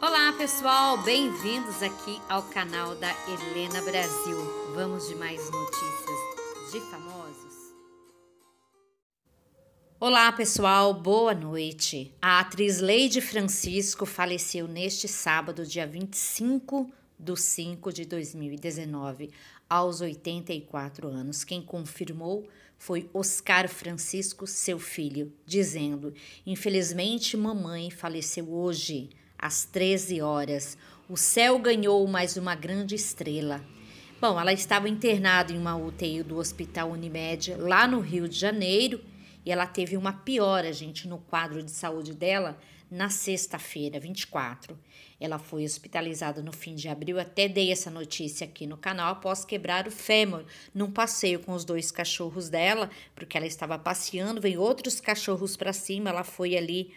Olá pessoal, bem-vindos aqui ao canal da Helena Brasil. Vamos de mais notícias de famosos. Olá pessoal, boa noite. A atriz Leide Francisco faleceu neste sábado, dia 25 do 5 de 2019, aos 84 anos. Quem confirmou foi Oscar Francisco, seu filho, dizendo: Infelizmente, mamãe faleceu hoje. Às 13 horas, o céu ganhou mais uma grande estrela. Bom, ela estava internada em uma UTI do Hospital Unimed, lá no Rio de Janeiro, e ela teve uma piora, gente, no quadro de saúde dela na sexta-feira, 24. Ela foi hospitalizada no fim de abril, até dei essa notícia aqui no canal, após quebrar o fêmur num passeio com os dois cachorros dela, porque ela estava passeando, vem outros cachorros para cima, ela foi ali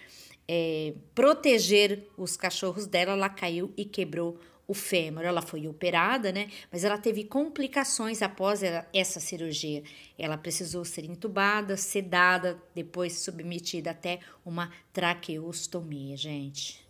é, proteger os cachorros dela, ela caiu e quebrou o fêmur. Ela foi operada, né? Mas ela teve complicações após essa cirurgia. Ela precisou ser entubada, sedada, depois submetida até uma traqueostomia, gente.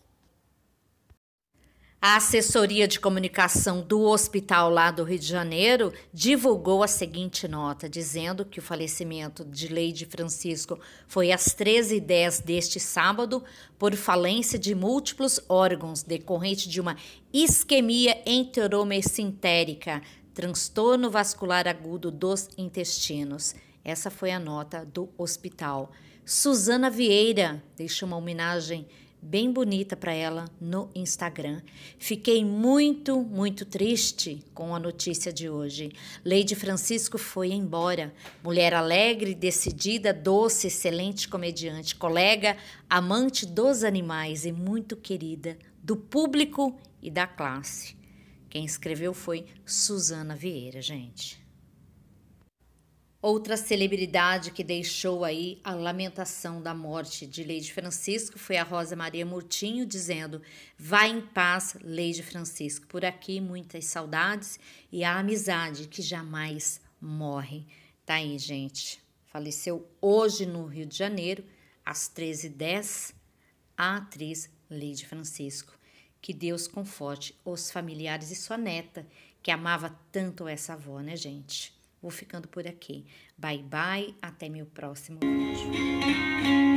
A assessoria de comunicação do hospital lá do Rio de Janeiro divulgou a seguinte nota, dizendo que o falecimento de Lady Francisco foi às 13h10 deste sábado por falência de múltiplos órgãos decorrente de uma isquemia enteromesintérica, transtorno vascular agudo dos intestinos. Essa foi a nota do hospital. Suzana Vieira deixou uma homenagem bem bonita para ela no Instagram. Fiquei muito, muito triste com a notícia de hoje. Lady Francisco foi embora. Mulher alegre, decidida, doce, excelente comediante, colega, amante dos animais e muito querida do público e da classe. Quem escreveu foi Suzana Vieira, gente. Outra celebridade que deixou aí a lamentação da morte de Leide Francisco foi a Rosa Maria Murtinho, dizendo: Vai em paz, Leide Francisco. Por aqui, muitas saudades e a amizade que jamais morre. Tá aí, gente. Faleceu hoje no Rio de Janeiro, às 13h10, a atriz Leide Francisco. Que Deus conforte os familiares e sua neta, que amava tanto essa avó, né, gente? Vou ficando por aqui. Bye bye, até meu próximo vídeo.